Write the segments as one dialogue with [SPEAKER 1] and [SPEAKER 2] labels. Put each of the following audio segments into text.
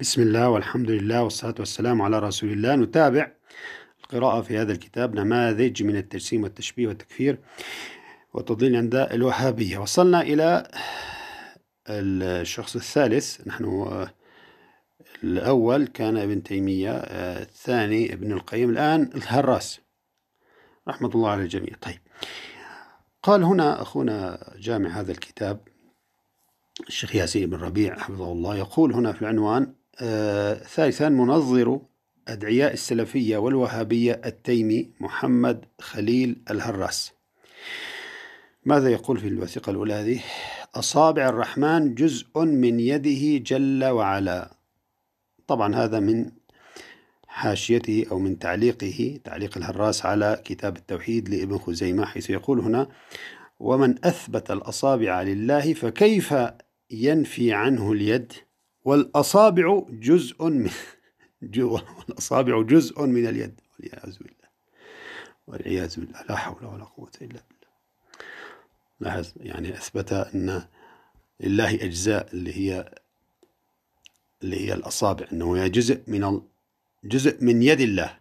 [SPEAKER 1] بسم الله والحمد لله والصلاة والسلام على رسول الله نتابع القراءة في هذا الكتاب نماذج من التجسيم والتشبيه والتكفير وتضليل عند الوهابية وصلنا إلى الشخص الثالث نحن الأول كان ابن تيمية الثاني ابن القيم الآن الهراس رحمة الله على الجميع طيب قال هنا أخونا جامع هذا الكتاب الشيخ ياسين بن ربيع حفظه الله يقول هنا في العنوان آه، ثالثا منظر أدعياء السلفية والوهابية التيمي محمد خليل الهراس ماذا يقول في الوثيقة الأولى هذه أصابع الرحمن جزء من يده جل وعلا طبعا هذا من حاشيته أو من تعليقه تعليق الهراس على كتاب التوحيد لابن خزيمة حيث يقول هنا ومن أثبت الأصابع لله فكيف ينفي عنه اليد والأصابع جزء من والأصابع جزء من اليد والعياذ بالله والعياذ بالله لا حول ولا قوة إلا بالله لاحظ يعني أثبت أن لله أجزاء اللي هي اللي هي الأصابع أنه هي جزء من جزء من يد الله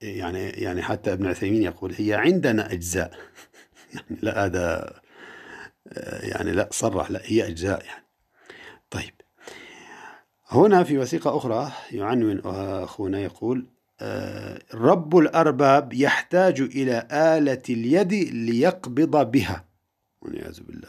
[SPEAKER 1] يعني يعني حتى ابن عثيمين يقول هي عندنا أجزاء يعني لا هذا يعني لا صرح لا هي أجزاء يعني طيب هنا في وثيقة أخرى يعنون أخونا يقول آه، رب الأرباب يحتاج إلى آلة اليد ليقبض بها والعياذ بالله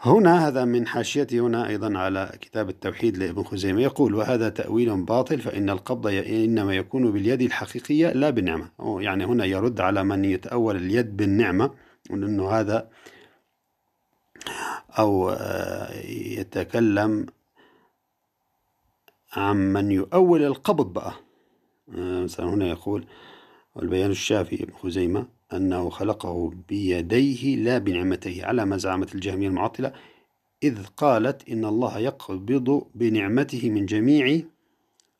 [SPEAKER 1] هنا هذا من حاشيتي هنا أيضا على كتاب التوحيد لابن خزيمة يقول وهذا تأويل باطل فإن القبض إنما يكون باليد الحقيقية لا بالنعمة يعني هنا يرد على من يتأول اليد بالنعمة أنه هذا أو آه، يتكلم عمن يؤول القبض بقى آه، مثلا هنا يقول البيان الشافي ابن خزيمة أنه خلقه بيديه لا بنعمتيه على ما زعمت الجهمية المعطلة إذ قالت إن الله يقبض بنعمته من جميع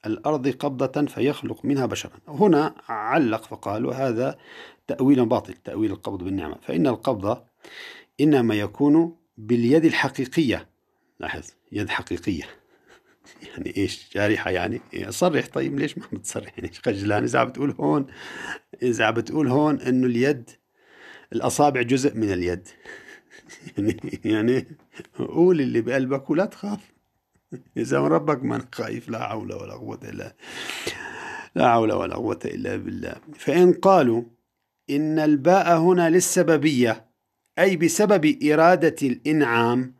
[SPEAKER 1] الأرض قبضة فيخلق منها بشرا هنا علق فقال وهذا تأويل باطل تأويل القبض بالنعمة فإن القبض إنما يكون باليد الحقيقية لاحظ يد حقيقية يعني ايش جارحه يعني إيه، صرح طيب ليش ما عم بتصرح يعني ايش خجلان اذا عم بتقول هون اذا عم بتقول هون انه اليد الاصابع جزء من اليد يعني يعني قول اللي بقلبك ولا تخاف اذا من ربك ما خايف لا حول ولا قوه الا لا حول ولا قوه الا بالله فان قالوا ان الباء هنا للسببيه اي بسبب اراده الانعام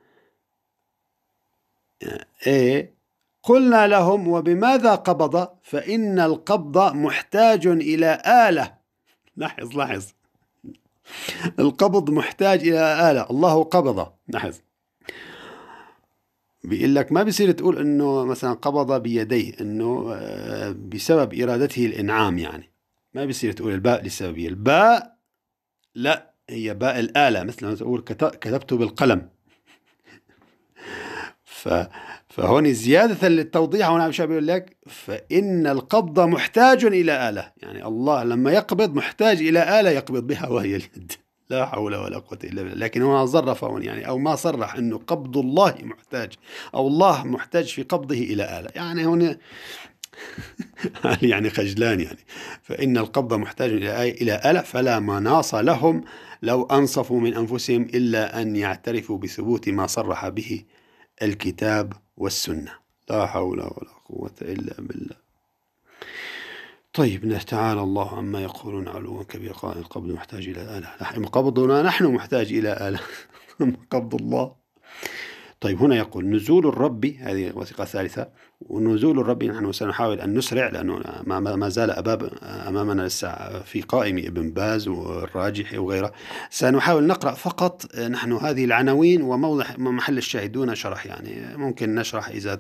[SPEAKER 1] ايه قلنا لهم وبماذا قبض فإن القبض محتاج إلى آلة لاحظ لاحظ القبض محتاج إلى آلة الله قبض لاحظ بيقول لك ما بيصير تقول انه مثلا قبض بيديه انه آه، بسبب ارادته الانعام يعني ما بيصير تقول الباء لسببيه الباء لا هي باء الاله مثل ما تقول كتبت بالقلم ف فهون زيادة للتوضيح هون عم بيقول لك فإن القبض محتاج إلى آلة يعني الله لما يقبض محتاج إلى آلة يقبض بها وهي اليد لا حول ولا قوة إلا بالله لكن هنا ظرف هون يعني أو ما صرح أنه قبض الله محتاج أو الله محتاج في قبضه إلى آلة يعني هون يعني خجلان يعني فإن القبض محتاج إلى إلى آلة فلا مناص لهم لو أنصفوا من أنفسهم إلا أن يعترفوا بثبوت ما صرح به الكتاب والسنة لا حول ولا قوة إلا بالله طيب تعالى الله عما يقولون علوا كبير قائل القبض محتاج إلى آلة قبضنا نحن محتاج إلى آلة قبض الله طيب هنا يقول نزول الرب هذه وثيقة ثالثة ونزول الرب نحن سنحاول أن نسرع لأنه ما زال أباب أمامنا لسه في قائمة ابن باز والراجحي وغيره سنحاول نقرأ فقط نحن هذه العناوين وموضع محل الشاهد دون شرح يعني ممكن نشرح إذا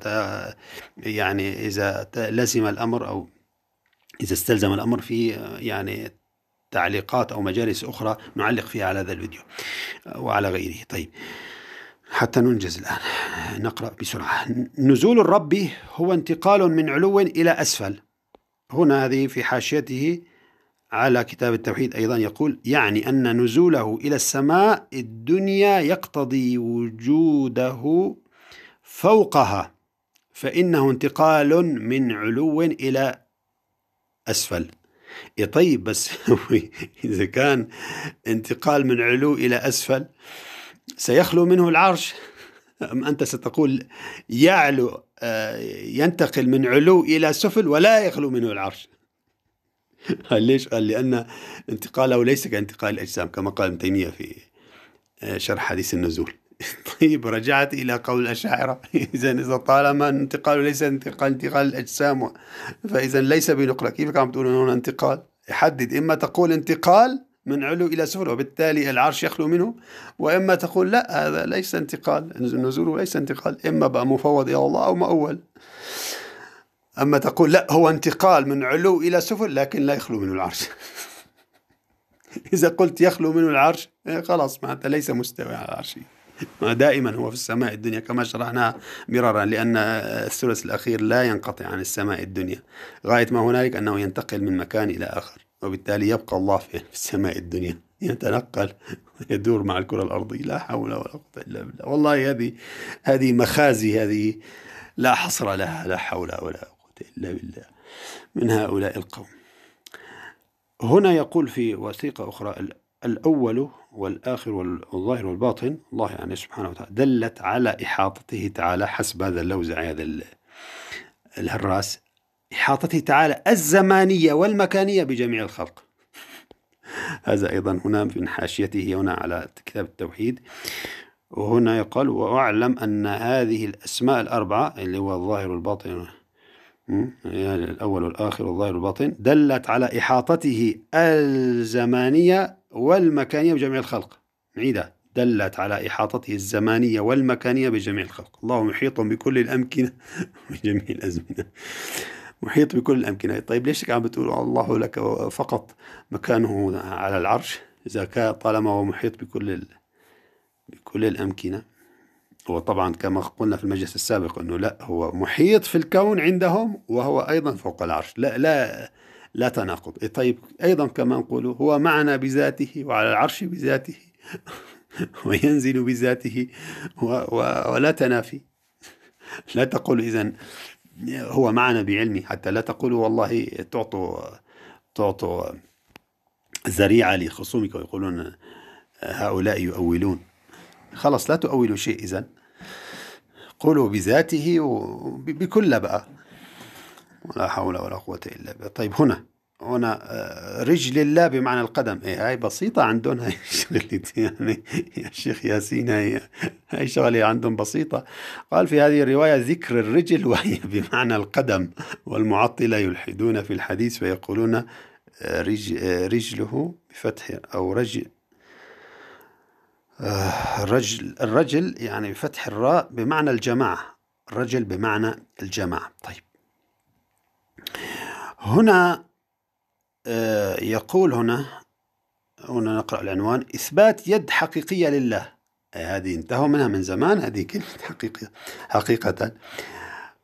[SPEAKER 1] يعني إذا لزم الأمر أو إذا استلزم الأمر في يعني تعليقات أو مجالس أخرى نعلق فيها على هذا الفيديو وعلى غيره طيب حتى ننجز الآن نقرأ بسرعة نزول الرب هو انتقال من علو إلى أسفل هنا هذه في حاشيته على كتاب التوحيد أيضا يقول يعني أن نزوله إلى السماء الدنيا يقتضي وجوده فوقها فإنه انتقال من علو إلى أسفل يا إيه طيب بس إذا كان انتقال من علو إلى أسفل سيخلو منه العرش أم أنت ستقول يعلو آه، ينتقل من علو إلى سفل ولا يخلو منه العرش قال ليش؟ قال لأن انتقاله ليس كانتقال الأجسام كما قال ابن تيمية في آه، شرح حديث النزول طيب رجعت إلى قول الأشاعرة إذا إذا طالما انتقاله ليس انتقال انتقال الأجسام فإذا ليس بنقلة كيف عم تقول هنا انتقال؟ حدد إما تقول انتقال من علو إلى سفل وبالتالي العرش يخلو منه وإما تقول لا هذا ليس انتقال نزوله ليس انتقال إما بقى مفوض إلى الله أو مؤول أما تقول لا هو انتقال من علو إلى سفل لكن لا يخلو منه العرش إذا قلت يخلو منه العرش إيه، خلاص معناتها ليس مستوي على العرش دائما هو في السماء الدنيا كما شرحنا مرارا لأن الثلث الأخير لا ينقطع عن السماء الدنيا غاية ما هنالك أنه ينتقل من مكان إلى آخر وبالتالي يبقى الله في السماء الدنيا يتنقل ويدور مع الكرة الأرضية لا حول ولا قوة إلا بالله والله هذه هذه مخازي هذه لا حصر لها لا حول ولا قوة إلا بالله من هؤلاء القوم هنا يقول في وثيقة أخرى الأول والآخر والظاهر والباطن الله يعني سبحانه وتعالى دلت على إحاطته تعالى حسب هذا اللوز هذا الهراس إحاطته تعالى الزمانية والمكانية بجميع الخلق هذا أيضا هنا من حاشيته هنا على كتاب التوحيد وهنا يقال وأعلم أن هذه الأسماء الأربعة اللي هو الظاهر والباطن يعني الأول والآخر والظاهر والباطن دلت على إحاطته الزمانية والمكانية بجميع الخلق نعيدها دلت على إحاطته الزمانية والمكانية بجميع الخلق الله محيط بكل الأمكنة بجميع الأزمنة محيط بكل الأمكنة طيب ليش عم بتقول الله لك فقط مكانه على العرش إذا كان طالما هو محيط بكل ال... بكل الأمكنة وطبعا كما قلنا في المجلس السابق أنه لا هو محيط في الكون عندهم وهو أيضا فوق العرش لا لا لا تناقض طيب أيضا كما نقول هو معنا بذاته وعلى العرش بذاته وينزل بذاته و... و... ولا تنافي لا تقول إذا هو معنا بعلمه حتى لا تقولوا والله تعطوا تعطوا ذريعة لخصومك ويقولون هؤلاء يؤولون خلاص لا تؤولوا شيء إذا قولوا بذاته وبكل بقى ولا حول ولا قوة إلا بالله طيب هنا هنا آه، رجل الله بمعنى القدم إيه هاي بسيطة عندهم هاي شغلة يعني يا شيخ ياسين هاي هاي شغلة عندهم بسيطة قال في هذه الرواية ذكر الرجل وهي بمعنى القدم والمعطلة يلحدون في الحديث ويقولون آه، آه، رجله بفتح أو رجل الرجل الرجل يعني بفتح الراء بمعنى الجماعة الرجل بمعنى الجماعة طيب هنا آه، يقول هنا هنا نقرأ العنوان إثبات يد حقيقية لله هذه انتهوا منها من زمان هذه كلمة حقيقية حقيقة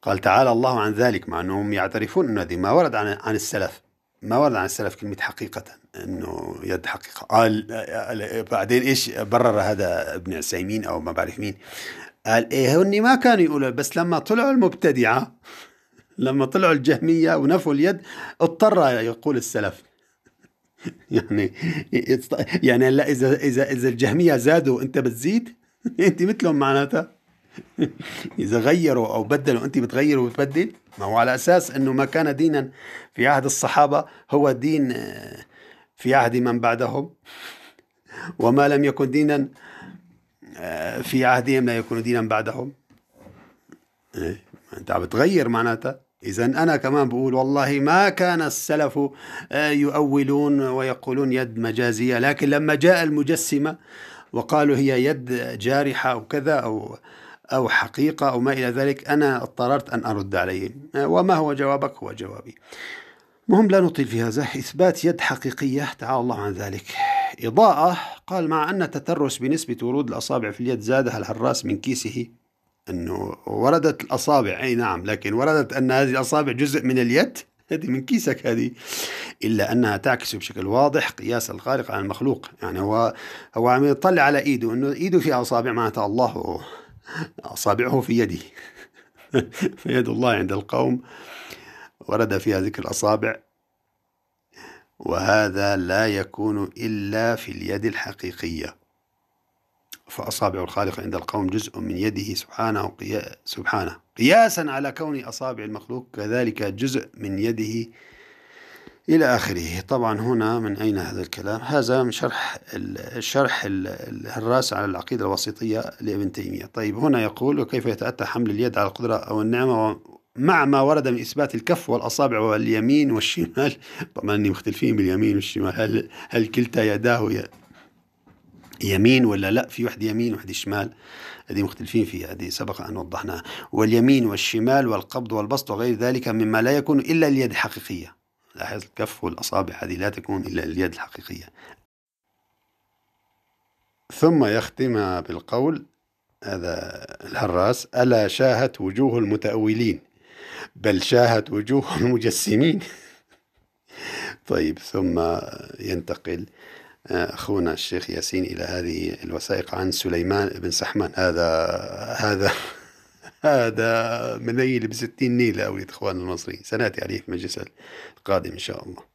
[SPEAKER 1] قال تعالى الله عن ذلك مع أنهم يعترفون أن هذه ما ورد عن, عن السلف ما ورد عن السلف كلمة حقيقة أنه يد حقيقة قال بعدين إيش برر هذا ابن عسيمين أو ما بعرف مين قال إيه هني ما كانوا يقولوا بس لما طلعوا المبتدعة لما طلعوا الجهمية ونفوا اليد اضطر يقول السلف يعني يعني هلا اذا اذا اذا الجهميه زادوا انت بتزيد انت مثلهم معناتها اذا غيروا او بدلوا انت بتغير وبتبدل ما هو على اساس انه ما كان دينا في عهد الصحابه هو دين آه، في عهد من بعدهم وما لم يكن دينا آه، في عهدهم لا يكون دينا بعدهم إيه، انت عم بتغير معناتها إذا أنا كمان بقول والله ما كان السلف آه، يؤولون ويقولون يد مجازية لكن لما جاء المجسمة وقالوا هي يد جارحة أو كذا أو أو حقيقة أو ما إلى ذلك أنا اضطررت أن أرد عليهم آه، وما هو جوابك هو جوابي مهم لا نطيل في هذا إثبات يد حقيقية تعالى الله عن ذلك إضاءة قال مع أن التترس بنسبة ورود الأصابع في اليد زادها الحراس من كيسه أنه وردت الأصابع أي نعم لكن وردت أن هذه الأصابع جزء من اليد هذه من كيسك هذه إلا أنها تعكس بشكل واضح قياس الخالق على المخلوق يعني هو هو عم يطلع على إيده أنه إيده فيها أصابع معناتها الله أصابعه في يدي فيد الله عند القوم ورد فيها ذكر الأصابع وهذا لا يكون إلا في اليد الحقيقية فأصابع الخالق عند القوم جزء من يده سبحانه قيا سبحانه قياسا على كون أصابع المخلوق كذلك جزء من يده إلى آخره طبعا هنا من أين هذا الكلام هذا من شرح الشرح الراس على العقيدة الوسيطية لابن تيمية طيب هنا يقول وكيف يتأتى حمل اليد على القدرة أو النعمة مع ما ورد من إثبات الكف والأصابع واليمين والشمال طبعا مختلفين باليمين والشمال هل, هل كلتا يداه يمين ولا لا في وحدة يمين وواحد شمال هذه مختلفين فيها هذه سبق أن وضحناها واليمين والشمال والقبض والبسط وغير ذلك مما لا يكون إلا اليد الحقيقية لاحظ الكف والأصابع هذه لا تكون إلا اليد الحقيقية ثم يختم بالقول هذا الحراس ألا شاهت وجوه المتأولين بل شاهت وجوه المجسمين طيب ثم ينتقل أخونا الشيخ ياسين إلى هذه الوثائق عن سليمان بن سحمان هذا هذا هذا منيل بستين نيلة أولي إخواننا المصريين سنأتي عليه في المجلس القادم إن شاء الله